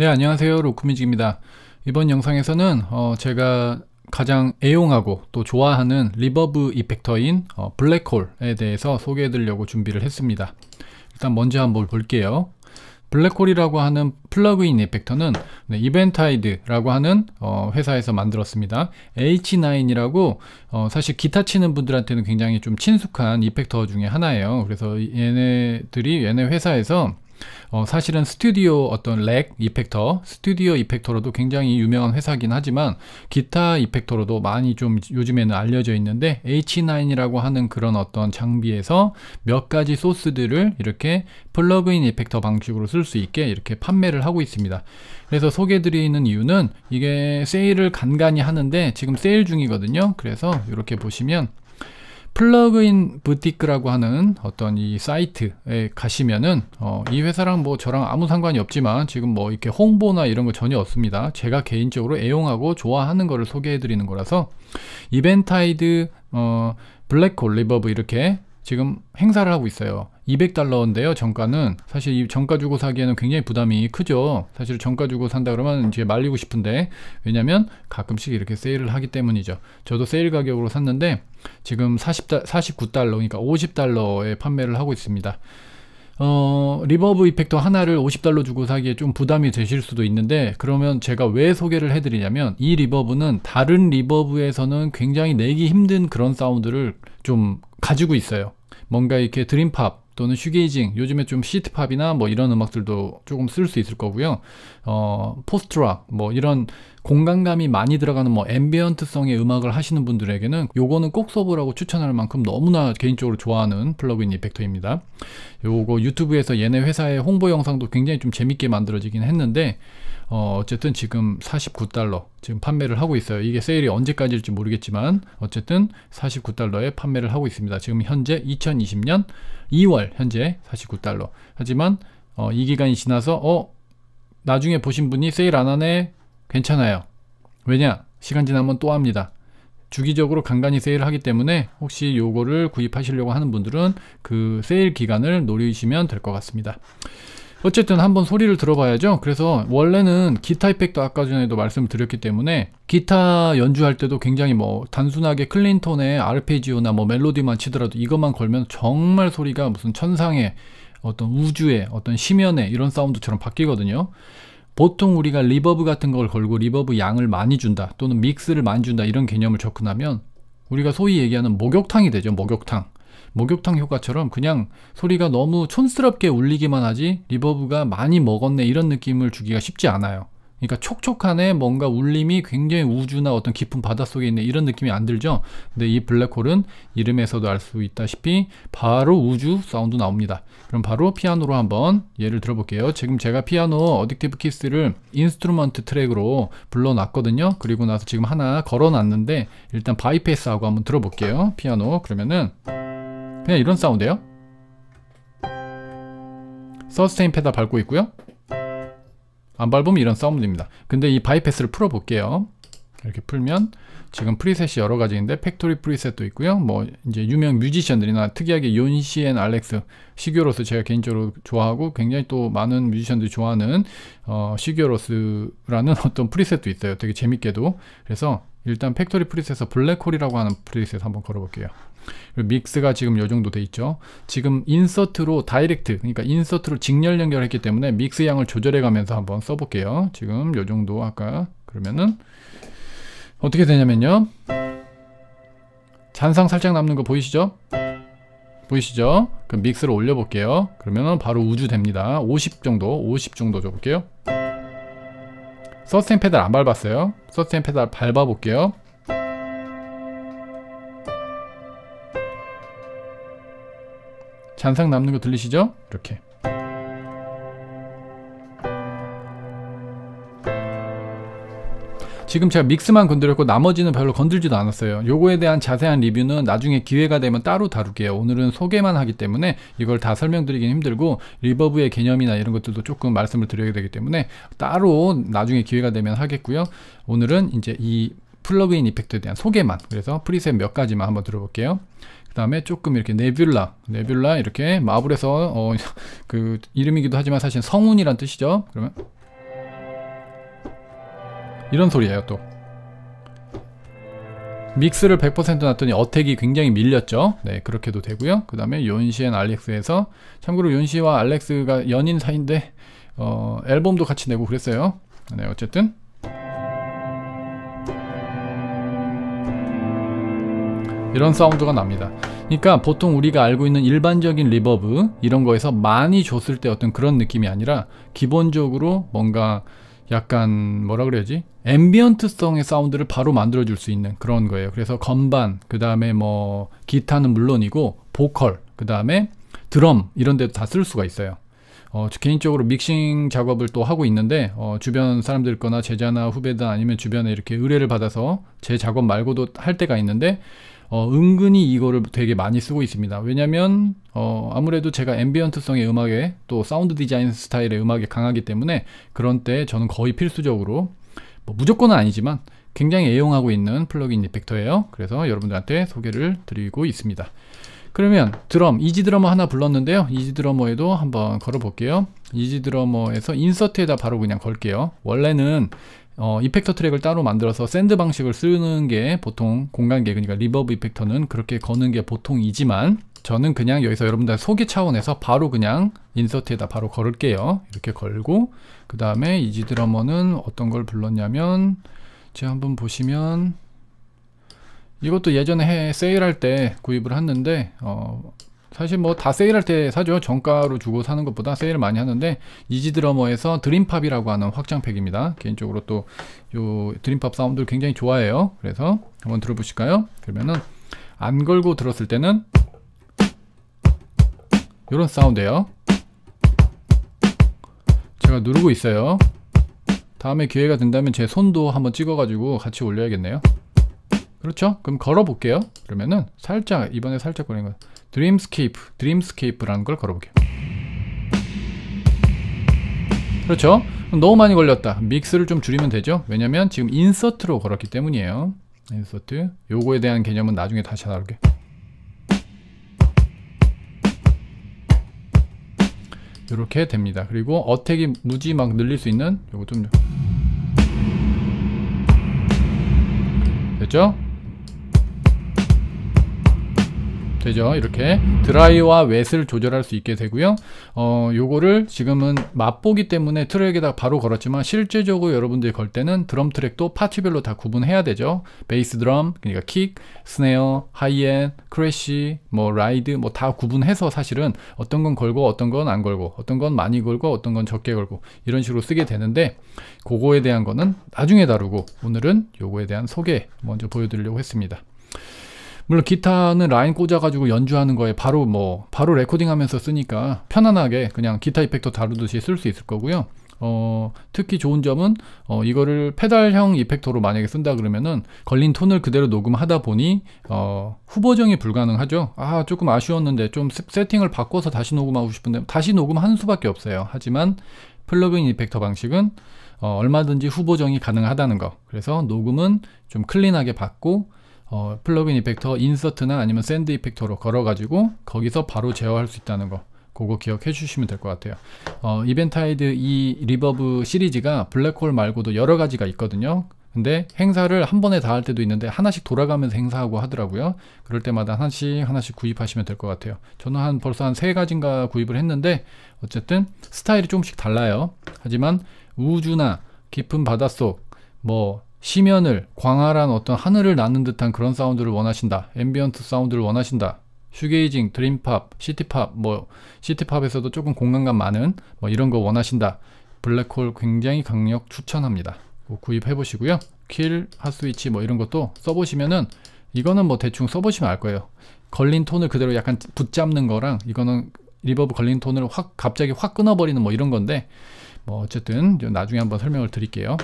네, 안녕하세요. 로크뮤직입니다. 이번 영상에서는 어, 제가 가장 애용하고 또 좋아하는 리버브 이펙터인 어, 블랙홀에 대해서 소개해 드리려고 준비를 했습니다. 일단 먼저 한번 볼게요. 블랙홀이라고 하는 플러그인 이펙터는 네, 이벤타이드라고 하는 어, 회사에서 만들었습니다. H9이라고 어, 사실 기타 치는 분들한테는 굉장히 좀 친숙한 이펙터 중에 하나예요. 그래서 얘네들이 얘네 회사에서 어, 사실은 스튜디오 어떤 렉 이펙터, 스튜디오 이펙터로도 굉장히 유명한 회사긴 하지만 기타 이펙터로도 많이 좀 요즘에는 알려져 있는데 H9이라고 하는 그런 어떤 장비에서 몇 가지 소스들을 이렇게 플러그인 이펙터 방식으로 쓸 수 있게 이렇게 판매를 하고 있습니다. 그래서 소개드리는 이유는 이게 세일을 간간히 하는데 지금 세일 중이거든요. 그래서 이렇게 보시면 플러그인 부티크라고 하는 어떤 이 사이트에 가시면은 어, 이 회사랑 뭐 저랑 아무 상관이 없지만 지금 뭐 이렇게 홍보나 이런 거 전혀 없습니다. 제가 개인적으로 애용하고 좋아하는 거를 소개해 드리는 거라서 이벤타이드 어, 블랙홀 리버브 이렇게 지금 행사를 하고 있어요. 200달러인데요. 정가는 사실 이 정가 주고 사기에는 굉장히 부담이 크죠. 사실 정가 주고 산다 그러면 이제 말리고 싶은데 왜냐면 가끔씩 이렇게 세일을 하기 때문이죠. 저도 세일 가격으로 샀는데 지금 4 0 49달러 그러니까 50달러에 판매를 하고 있습니다. 어, 리버브 이펙터 하나를 50달러 주고 사기에 좀 부담이 되실 수도 있는데 그러면 제가 왜 소개를 해드리냐면 이 리버브는 다른 리버브에서는 굉장히 내기 힘든 그런 사운드를 좀 가지고 있어요. 뭔가 이렇게 드림팝 또는 슈게이징 요즘에 좀 시트팝이나 뭐 이런 음악들도 조금 쓸 수 있을 거고요. 어, 포스트락 뭐 이런 공간감이 많이 들어가는 뭐 앰비언트성의 음악을 하시는 분들에게는 요거는 꼭 써보라고 추천할 만큼 너무나 개인적으로 좋아하는 플러그인 이펙터입니다. 요거 유튜브에서 얘네 회사의 홍보 영상도 굉장히 좀 재밌게 만들어지긴 했는데 어, 어쨌든 지금 49달러 지금 판매를 하고 있어요. 이게 세일이 언제까지일지 모르겠지만 어쨌든 49달러에 판매를 하고 있습니다. 지금 현재 2020년 2월 현재 49달러. 하지만 어, 이 기간이 지나서 어 나중에 보신 분이 세일 안 하네 괜찮아요. 왜냐? 시간 지나면 또 합니다. 주기적으로 간간히 세일을 하기 때문에 혹시 요거를 구입하시려고 하는 분들은 그 세일 기간을 노리시면 될 것 같습니다. 어쨌든 한번 소리를 들어봐야죠. 그래서 원래는 기타 이펙트 아까 전에도 말씀을 드렸기 때문에 기타 연주할 때도 굉장히 뭐 단순하게 클린톤의 아르페지오나 뭐 멜로디만 치더라도 이것만 걸면 정말 소리가 무슨 천상의 어떤 우주의 어떤 심연의 이런 사운드처럼 바뀌거든요. 보통 우리가 리버브 같은 걸 걸고 리버브 양을 많이 준다 또는 믹스를 많이 준다 이런 개념을 접근하면 우리가 소위 얘기하는 목욕탕이 되죠 목욕탕 목욕탕 효과처럼 그냥 소리가 너무 촌스럽게 울리기만 하지 리버브가 많이 먹었네 이런 느낌을 주기가 쉽지 않아요 그러니까 촉촉하네 뭔가 울림이 굉장히 우주나 어떤 깊은 바닷속에 있는 이런 느낌이 안 들죠 근데 이 블랙홀은 이름에서도 알 수 있다시피 바로 우주 사운드 나옵니다 그럼 바로 피아노로 한번 예를 들어볼게요 지금 제가 피아노 어딕티브 키스를 인스트루먼트 트랙으로 불러놨거든요 그리고 나서 지금 하나 걸어놨는데 일단 바이패스하고 한번 들어볼게요 피아노 그러면은 그냥 이런 사운드예요 서스테인 페달 밟고 있고요 안 밟으면 이런 싸움드입니다 근데 이 바이패스를 풀어볼게요. 이렇게 풀면 지금 프리셋이 여러 가지인데 팩토리 프리셋도 있고요. 뭐 이제 유명 뮤지션들이나 특이하게 윤시앤 알렉스 시규어로스 제가 개인적으로 좋아하고 굉장히 또 많은 뮤지션들이 좋아하는 어, 시규어로스라는 어떤 프리셋도 있어요. 되게 재밌게도 그래서 일단 팩토리 프리셋에서 블랙홀이라고 하는 프리셋 한번 걸어볼게요. 믹스가 지금 요 정도 돼 있죠. 지금 인서트로 다이렉트 그러니까 인서트로 직렬 연결했기 때문에 믹스 양을 조절해 가면서 한번 써볼게요. 지금 요 정도 아까 그러면은 어떻게 되냐면요. 잔상 살짝 남는 거 보이시죠? 보이시죠? 그럼 믹스를 올려볼게요. 그러면은 바로 우주 됩니다. 50 정도, 50 정도 줘볼게요. 서스텐 페달 안 밟았어요. 서스텐 페달 밟아볼게요. 잔상 남는 거 들리시죠? 이렇게. 지금 제가 믹스만 건드렸고 나머지는 별로 건들지도 않았어요. 요거에 대한 자세한 리뷰는 나중에 기회가 되면 따로 다룰게요. 오늘은 소개만 하기 때문에 이걸 다 설명드리긴 힘들고 리버브의 개념이나 이런 것들도 조금 말씀을 드려야 되기 때문에 따로 나중에 기회가 되면 하겠고요. 오늘은 이제 이 플러그인 이펙트에 대한 소개만 그래서 프리셋 몇 가지만 한번 들어볼게요 그 다음에 조금 이렇게 네뷸라 네뷸라 이렇게 마블에서 어, 그 이름이기도 하지만 사실 성운이란 뜻이죠 그러면 이런 소리예요 또 믹스를 100% 놨더니 어택이 굉장히 밀렸죠 네 그렇게도 되고요 그 다음에 요시앤 알렉스에서 참고로 요시와 알렉스가 연인 사이인데 어, 앨범도 같이 내고 그랬어요 네 어쨌든 이런 사운드가 납니다 그러니까 보통 우리가 알고 있는 일반적인 리버브 이런 거에서 많이 줬을 때 어떤 그런 느낌이 아니라 기본적으로 뭔가 약간 뭐라 그래야지 앰비언트성의 사운드를 바로 만들어 줄 수 있는 그런 거예요 그래서 건반 그 다음에 뭐 기타는 물론이고 보컬 그 다음에 드럼 이런 데도 다 쓸 수가 있어요 어, 개인적으로 믹싱 작업을 또 하고 있는데 어, 주변 사람들 거나 제자나 후배든 아니면 주변에 이렇게 의뢰를 받아서 제 작업 말고도 할 때가 있는데 어, 은근히 이거를 되게 많이 쓰고 있습니다. 왜냐면 어, 아무래도 제가 앰비언트성의 음악에 또 사운드 디자인 스타일의 음악에 강하기 때문에 그런 때 저는 거의 필수적으로 뭐 무조건은 아니지만 굉장히 애용하고 있는 플러그인 이펙터예요. 그래서 여러분들한테 소개를 드리고 있습니다. 그러면 드럼, 이지 드러머 하나 불렀는데요. 이지 드러머에도 한번 걸어볼게요. 이지 드러머에서 인서트에다 바로 그냥 걸게요. 원래는 어, 이펙터 트랙을 따로 만들어서 샌드 방식을 쓰는 게 보통 공간계 그러니까 리버브 이펙터는 그렇게 거는 게 보통이지만 저는 그냥 여기서 여러분들 소개 차원에서 바로 그냥 인서트에다 바로 걸을게요 이렇게 걸고 그 다음에 이지 드러머는 어떤 걸 불렀냐면 제가 한번 보시면 이것도 예전에 세일할 때 구입을 했는데 어, 사실 뭐 다 세일할 때 사죠. 정가로 주고 사는 것보다 세일을 많이 하는데 이지드러머에서 드림팝이라고 하는 확장팩입니다. 개인적으로 또 요 드림팝 사운드를 굉장히 좋아해요. 그래서 한번 들어보실까요? 그러면은 안 걸고 들었을 때는 이런 사운드예요. 제가 누르고 있어요. 다음에 기회가 된다면 제 손도 한번 찍어가지고 같이 올려야겠네요. 그렇죠? 그럼 걸어볼게요. 그러면은 살짝 이번에 살짝 걸린 거. 드림스케이프, 드림스케이프라는 걸 걸어볼게요. 그렇죠? 너무 많이 걸렸다. 믹스를 좀 줄이면 되죠? 왜냐면 지금 인서트로 걸었기 때문이에요. 인서트. 요거에 대한 개념은 나중에 다시 다룰게. 요렇게 됩니다. 그리고 어택이 무지 막 늘릴 수 있는 요거 좀 됐죠? 되죠 이렇게 드라이와 웻을 조절할 수 있게 되고요 어 요거를 지금은 맛보기 때문에 트랙에다 바로 걸었지만 실제적으로 여러분들이 걸 때는 드럼 트랙도 파트별로 다 구분해야 되죠 베이스 드럼 그러니까 킥 스네어 하이엔 크래쉬 뭐 라이드 뭐 다 구분해서 사실은 어떤 건 걸고 어떤 건 안 걸고 어떤 건 많이 걸고 어떤 건 적게 걸고 이런 식으로 쓰게 되는데 그거에 대한 거는 나중에 다루고 오늘은 요거에 대한 소개 먼저 보여드리려고 했습니다 물론 기타는 라인 꽂아가지고 연주하는 거에 바로 뭐 바로 레코딩하면서 쓰니까 편안하게 그냥 기타 이펙터 다루듯이 쓸 수 있을 거고요. 어, 특히 좋은 점은 어, 이거를 페달형 이펙터로 만약에 쓴다 그러면은 걸린 톤을 그대로 녹음하다 보니 어, 후보정이 불가능하죠. 아 조금 아쉬웠는데 좀 세팅을 바꿔서 다시 녹음하고 싶은데 다시 녹음하는 수밖에 없어요. 하지만 플러그인 이펙터 방식은 어, 얼마든지 후보정이 가능하다는 거. 그래서 녹음은 좀 클린하게 받고 어, 플러그인 이펙터 인서트나 아니면 샌드 이펙터로 걸어가지고 거기서 바로 제어할 수 있다는 거 그거 기억해 주시면 될 것 같아요 어, 이벤타이드 이 리버브 시리즈가 블랙홀 말고도 여러 가지가 있거든요 근데 행사를 한 번에 다 할 때도 있는데 하나씩 돌아가면서 행사하고 하더라고요 그럴 때마다 하나씩 하나씩 구입하시면 될 것 같아요 저는 한 벌써 한 세 가지인가 구입을 했는데 어쨌든 스타일이 조금씩 달라요 하지만 우주나 깊은 바닷속 뭐 시면을 광활한 어떤 하늘을 낳는 듯한 그런 사운드를 원하신다. 앰비언트 사운드를 원하신다. 슈게이징, 드림팝, 시티팝, 뭐 시티팝에서도 조금 공간감 많은 뭐 이런 거 원하신다. 블랙홀 굉장히 강력 추천합니다. 뭐 구입해 보시고요. 킬, 핫스위치 뭐 이런 것도 써보시면은 이거는 뭐 대충 써보시면 알 거예요. 걸린 톤을 그대로 약간 붙잡는 거랑 이거는 리버브 걸린 톤을 확 갑자기 확 끊어버리는 뭐 이런 건데 뭐 어쨌든 나중에 한번 설명을 드릴게요.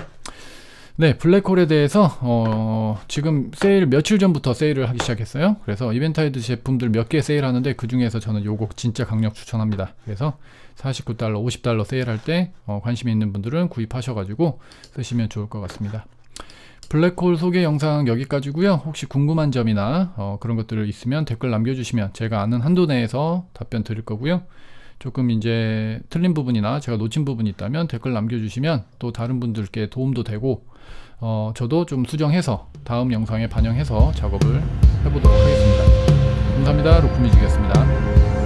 네, 블랙홀에 대해서 어, 지금 세일 며칠 전부터 세일을 하기 시작했어요. 그래서 이벤타이드 제품들 몇 개 세일하는데 그 중에서 저는 요곡 진짜 강력 추천합니다. 그래서 49달러, 50달러 세일할 때 어, 관심 있는 분들은 구입하셔가지고 쓰시면 좋을 것 같습니다. 블랙홀 소개 영상 여기까지고요. 혹시 궁금한 점이나 어, 그런 것들을 있으면 댓글 남겨주시면 제가 아는 한도 내에서 답변 드릴 거고요. 조금 이제 틀린 부분이나 제가 놓친 부분이 있다면 댓글 남겨주시면 또 다른 분들께 도움도 되고 어, 저도 좀 수정해서 다음 영상에 반영해서 작업을 해보도록 하겠습니다. 감사합니다. 로쿠미지겠습니다.